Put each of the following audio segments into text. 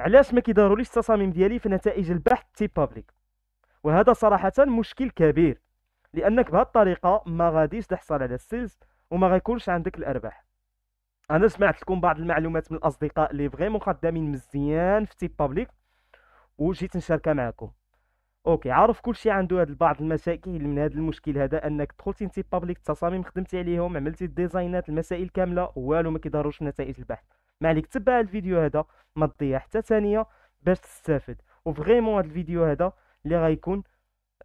علاش ما كيداروليش التصاميم ديالي في نتائج البحث تي بابليك وهذا صراحه مشكل كبير لانك بهذه الطريقه ما غاديش تحصل على السيلز وما غيكونش عندك الارباح انا سمعت لكم بعض المعلومات من الاصدقاء اللي فريمون خدامين مزيان في تي بابليك وجيت نشاركها معكم اوكي عارف كلشي عنده هاد بعض المشاكل من هذا المشكل هذا انك دخلتي انت بابليك التصاميم خدمتي عليهم عملتي الديزاينات المسائل كامله والو ما كيداروش نتائج البحث ما عليك تبع الفيديو هذا ما تضيع حتى ثانيه باش تستافد وفريمون هذا الفيديو هذا اللي غيكون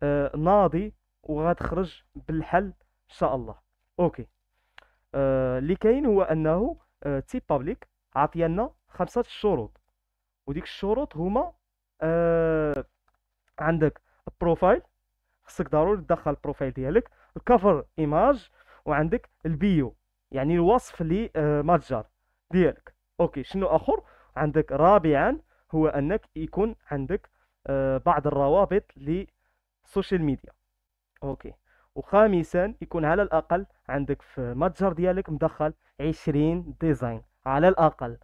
آه ناضي وغتخرج بالحل ان شاء الله اوكي آه كاين هو انه آه تي بابليك عطينا خمسه الشروط وديك الشروط هما آه عندك البروفايل خصك ضروري تدخل البروفايل ديالك الكفر ايماج وعندك البيو يعني الوصف لمتجر آه، ديالك اوكي شنو اخر عندك رابعا هو انك يكون عندك آه، بعض الروابط للسوشيال ميديا اوكي وخامسا يكون على الاقل عندك في المتجر ديالك مدخل 20 ديزاين على الاقل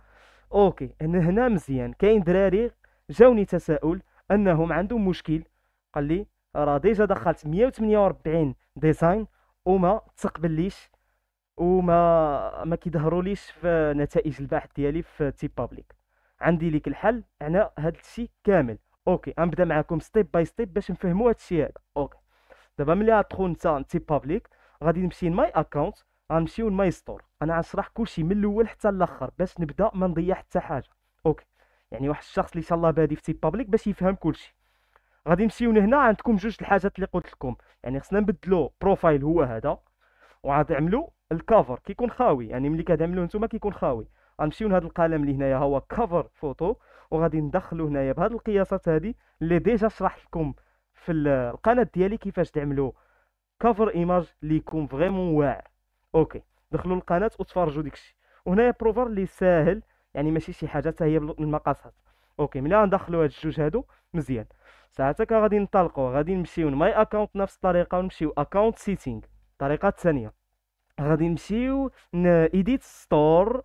اوكي إن هنا مزيان كاين دراري جاوني تساؤل انهم عندهم مشكل قال لي راه ديجا دخلت 148 ديزاين وما تقبليش وما ما كيظهروليش في نتائج البحث ديالي في تي بابليك عندي ليك الحل انا هاد الشيء كامل اوكي غنبدا معكم ستيب باي ستيب باش نفهموا هاد الشيء هذا اوكي دابا ملي غتدخل نتا تي بابليك غادي نمشي لماي اكونت غنمشيو لماي ستور انا غنشرح كلشي من الاول حتى الاخر باش نبدا ما نضيع حتى حاجه اوكي يعني واحد الشخص اللي ان شاء الله بادي في تي بابليك باش يفهم كلشي غادي نمشيو لهنا عندكم جوج الحاجات اللي قلت لكم يعني خصنا نبدلو بروفايل هو هذا وغتعملوا الكفر كيكون خاوي يعني ملي كتعملوه نتوما كيكون خاوي غنمشيو لهذا القلم اللي هنايا هو كفر فوتو وغادي ندخلو هنايا بهذه القياسات هذه اللي ديجا شرحت لكم في القناه ديالي كيفاش تعملوا كفر ايماج اللي يكون فريمون واعر اوكي دخلوا القناه وتفرجوا داكشي وهنايا بروفر اللي ساهل يعني ماشي شي حاجه حتى هي بالمقاسات اوكي ملي غندخلوا هاد الجوج هادو مزيان ساعتك غادي ننطلقوا غادي نمشيو لماي اكونت نفس الطريقه ونمشيو اكونت سيتينغ الطريقه الثانيه غادي نمشيو ايديت ستور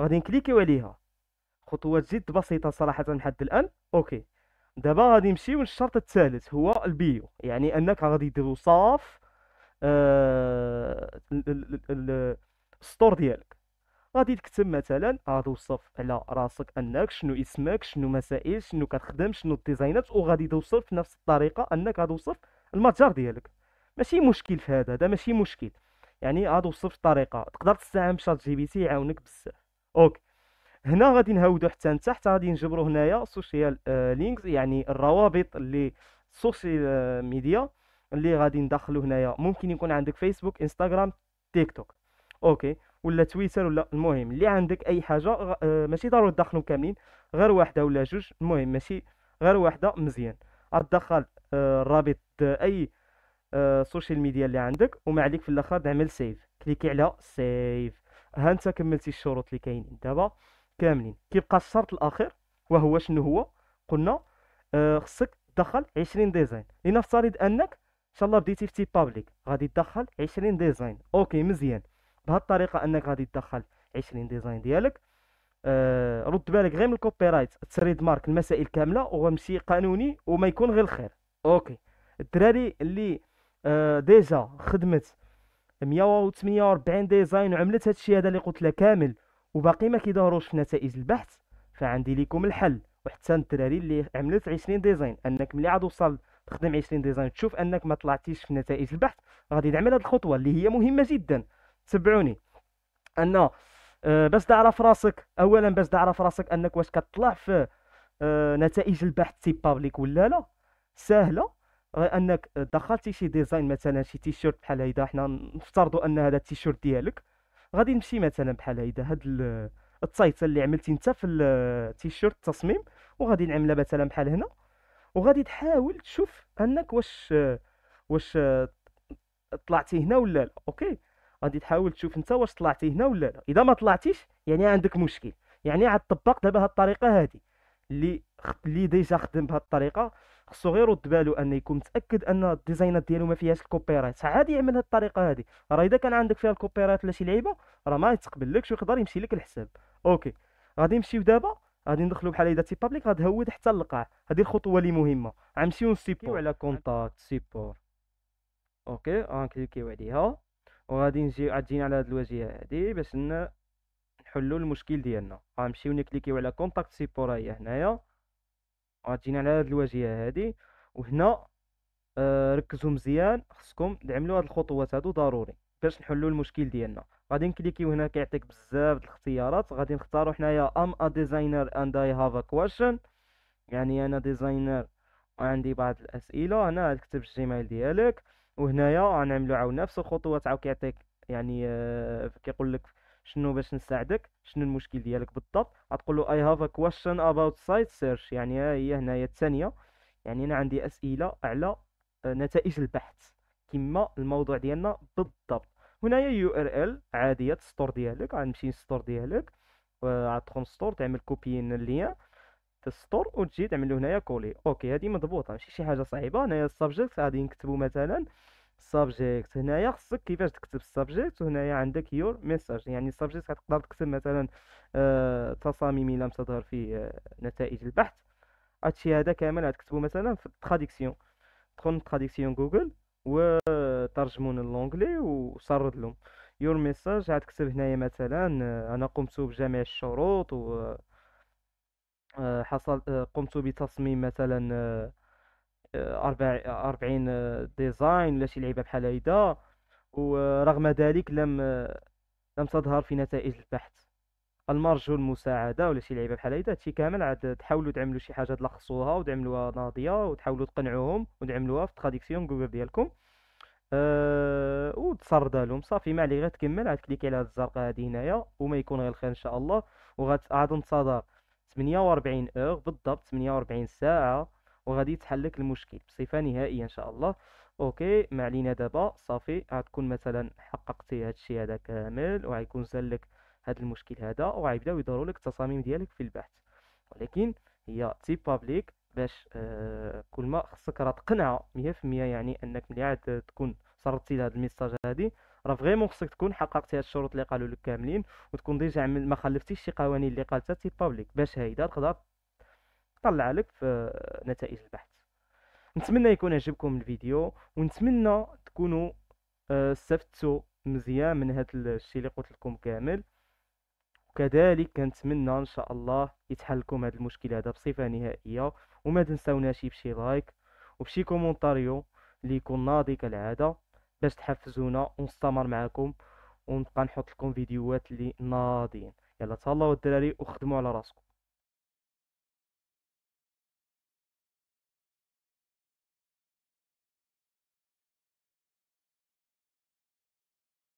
غادي نكليكيو عليها خطوات جد بسيطه صراحه لحد الان اوكي دابا غادي نمشيو للشرط الثالث هو البيو يعني انك غادي صاف وصاف آه، الستور ديالك غادي تكتب مثلا غادي توصف على راسك انك شنو اسمك شنو مسائل شنو كتخدم شنو الديزاينات وغادي توصف نفس الطريقه انك غادي توصف المتجر ديالك ماشي مشكل في هذا هذا ماشي مشكل يعني هادو وصفت الطريقه تقدر تستعمل شات جي بي تي يعاونك بزاف اوكي هنا غادي نهودو حتى لتحت غادي نجبرو هنايا سوشيال آه لينكس يعني الروابط اللي السوشيال آه ميديا اللي غادي ندخلو هنايا ممكن يكون عندك فيسبوك انستغرام تيك توك اوكي ولا تويتر ولا المهم اللي عندك اي حاجه آه ماشي ضروري تدخلو كاملين غير واحده ولا جوج المهم ماشي غير واحده مزيان غتدخل آه، الرابط آه، اي السوشيال آه، ميديا اللي عندك وما عليك في الاخر تعمل سيف كليكي على سيف ها انت كملتي الشروط اللي كاينين دابا كاملين كيبقى الشرط الاخير وهو شنو هو قلنا آه، خصك تدخل 20 ديزاين لنفترض انك ان شاء الله بديتي في تي بابليك غادي تدخل 20 ديزاين اوكي مزيان بهذه الطريقه انك غادي تدخل 20 ديزاين ديالك آه رد بالك غير من الكوبي رايت تريد مارك المسائل كامله وغنمشي قانوني وما يكون غير الخير اوكي الدراري اللي آه، ديجا خدمت 148 ديزاين وعملت الشيء هذا اللي قلت لك كامل وباقي ما كيدوروش في نتائج البحث فعندي لكم الحل وحتى الدراري اللي عملت 20 ديزاين انك ملي عاد وصل تخدم 20 ديزاين تشوف انك ما طلعتيش في نتائج البحث غادي تعمل هذه الخطوه اللي هي مهمه جدا تبعوني ان آه، باش تعرف راسك اولا باش تعرف راسك انك واش كتطلع في آه، نتائج البحث تي بابليك ولا لا سهله غير انك دخلتي شي ديزاين مثلا شي تيشيرت بحال هيدا حنا نفترضوا ان هذا التيشيرت ديالك غادي نمشي مثلا بحال هيدا هاد التايت اللي عملتي انت في التيشيرت التصميم وغادي نعملها مثلا بحال هنا وغادي تحاول تشوف انك واش واش طلعتي هنا ولا لا اوكي غادي تحاول تشوف انت واش طلعتي هنا ولا لا اذا ما طلعتيش يعني عندك مشكل يعني عاد طبقت دابا هاد الطريقه هادي اللي اللي ديجا خدم بهاد الطريقه خصو غير رد بالو انه يكون متاكد ان الديزاينات ديالو ما فيهاش الكوبيرايت عادي يعمل هذه الطريقه هذه راه اذا كان عندك فيها الكوبيرايت ولا شي لعيبه راه ما شو ويقدر يمشي لك الحساب اوكي غادي نمشيو دابا غادي ندخلو بحال اذا تي بابليك غنهود حتى القاع هذه الخطوه اللي مهمه غنمشيو نسيبور على كونتاكت سيبور اوكي غنكليكيو عليها وغادي نجي غتجينا على هذه الواجهه هذه باش نحلوا المشكل ديالنا غنمشيو نكليكيو على كونتاكت سيبور هي هنايا غتجينا على هاد الواجهه هادي وهنا آه ركزوا مزيان خصكم تعملوا هاد الخطوات هادو ضروري باش نحلوا المشكل ديالنا غادي نكليكيو هنا كيعطيك بزاف الاختيارات غادي نختاروا حنايا ام ا ديزاينر اند اي هاف ا كويشن يعني انا ديزاينر وعندي بعض الاسئله هنا تكتب الجيميل ديالك وهنايا غنعملو عاود نفس الخطوات عاود كيعطيك يعني آه كيقول لك شنو باش نساعدك شنو المشكل ديالك بالضبط غتقول له اي هاف ا كويشن اباوت سايت سيرش يعني ها هي هنايا الثانيه يعني انا عندي اسئله على آه، نتائج البحث كما الموضوع ديالنا بالضبط هنايا يو ار ال عاديه السطور ديالك غنمشي للسطور ديالك غتدخل السطور تعمل كوبي اللين السطور وتجي تعمل له هنايا كولي اوكي هذه مضبوطه ماشي شي حاجه صعيبه هنايا السبجكت غادي نكتبو مثلا السابجيكت هنايا خصك كيفاش تكتب السابجيكت وهنايا عندك يور ميساج يعني السابجيكت غتقدر تكتب مثلا آه، تصاميم تصاميمي لم تظهر في نتائج البحث هادشي هذا كامل غتكتبو مثلا في التراديكسيون تدخل التراديكسيون جوجل وترجمون اللونجلي وسرد لهم يور ميساج غتكتب هنايا مثلا آه، انا قمت بجميع الشروط و آه، حصل قمت بتصميم مثلا 40 ديزاين ولا شي لعيبه بحال هيدا ورغم ذلك لم لم تظهر في نتائج البحث المرجو المساعده ولا شي لعيبه بحال هيدا هادشي كامل عاد تحاولوا تعملوا شي حاجه تلخصوها وتعملوها ناضيه وتحاولوا تقنعوهم وتعملوها في تراديكسيون جوجل ديالكم أه وتصردا لهم صافي ما عليه غير تكمل عاد كليكي على هاد الزرقاء هادي هنايا وما يكون غير الخير ان شاء الله وغاد عاد انتظر 48 اور بالضبط 48 ساعه وغادي يتحل لك المشكل بصفه نهائيه ان شاء الله اوكي ما علينا دابا صافي غتكون مثلا حققتي هادشي هذا كامل وغيكون سالك هاد المشكل هذا وغيبداو يدوروا لك التصاميم ديالك في البحث ولكن هي تي بابليك باش آه كل ما خصك راه تقنع 100% يعني انك ملي عاد تكون صرفتي لهاد الميساج هادي راه فريمون خصك تكون حققتي هاد الشروط اللي قالوا لك كاملين وتكون ديجا ما خلفتيش شي قوانين اللي قالتها تي بابليك باش هيدا تقدر طلع لك في نتائج البحث نتمنى يكون عجبكم الفيديو ونتمنى تكونوا آه، استفدتوا مزيان من هذا الشيء اللي قلت لكم كامل وكذلك كنتمنى ان شاء الله يتحل لكم هذا المشكل هذا بصفه نهائيه وما تنساوناش بشي لايك وبشي كومونتاريو اللي يكون ناضي كالعاده باش تحفزونا ونستمر معكم ونبقى نحط لكم فيديوهات اللي ناضيين يلا تهلاو الدراري وخدموا على راسكم